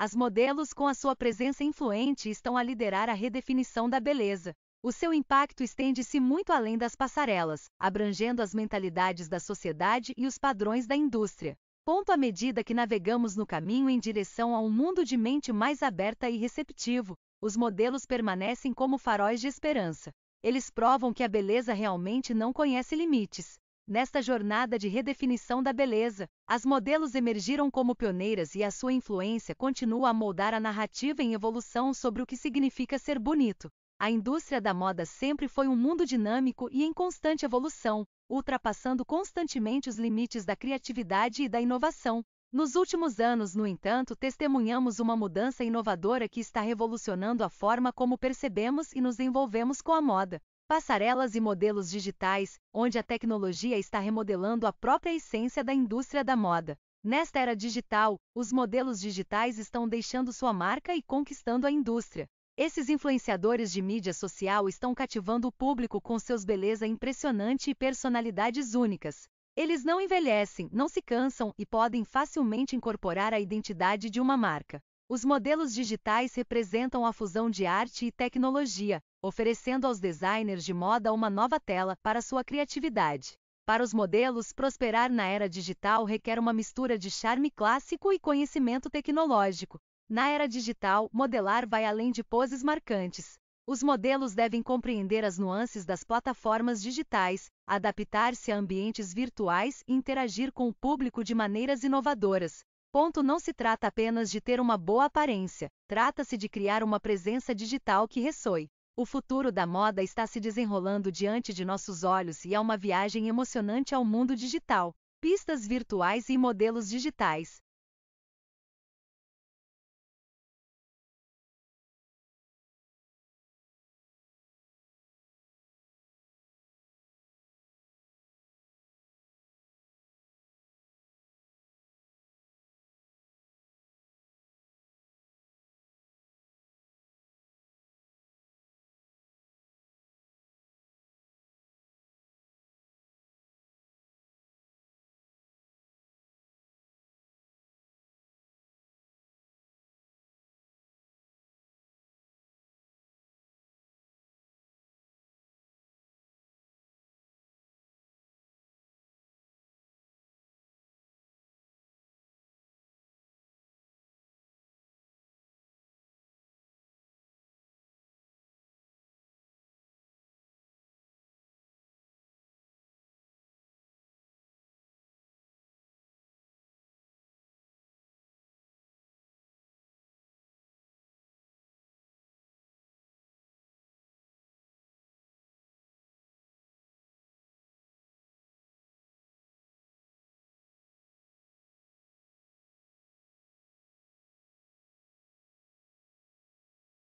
As modelos com a sua presença influente estão a liderar a redefinição da beleza. O seu impacto estende-se muito além das passarelas, abrangendo as mentalidades da sociedade e os padrões da indústria. Ponto à medida que navegamos no caminho em direção a um mundo de mente mais aberta e receptivo, os modelos permanecem como faróis de esperança. Eles provam que a beleza realmente não conhece limites. Nesta jornada de redefinição da beleza, as modelos emergiram como pioneiras e a sua influência continua a moldar a narrativa em evolução sobre o que significa ser bonito. A indústria da moda sempre foi um mundo dinâmico e em constante evolução, ultrapassando constantemente os limites da criatividade e da inovação. Nos últimos anos, no entanto, testemunhamos uma mudança inovadora que está revolucionando a forma como percebemos e nos envolvemos com a moda passarelas e modelos digitais, onde a tecnologia está remodelando a própria essência da indústria da moda. Nesta era digital, os modelos digitais estão deixando sua marca e conquistando a indústria. Esses influenciadores de mídia social estão cativando o público com seus beleza impressionante e personalidades únicas. Eles não envelhecem, não se cansam e podem facilmente incorporar a identidade de uma marca. Os modelos digitais representam a fusão de arte e tecnologia, oferecendo aos designers de moda uma nova tela para sua criatividade. Para os modelos, prosperar na era digital requer uma mistura de charme clássico e conhecimento tecnológico. Na era digital, modelar vai além de poses marcantes. Os modelos devem compreender as nuances das plataformas digitais, adaptar-se a ambientes virtuais e interagir com o público de maneiras inovadoras, Ponto não se trata apenas de ter uma boa aparência, trata-se de criar uma presença digital que ressoe. O futuro da moda está se desenrolando diante de nossos olhos e é uma viagem emocionante ao mundo digital. Pistas virtuais e modelos digitais.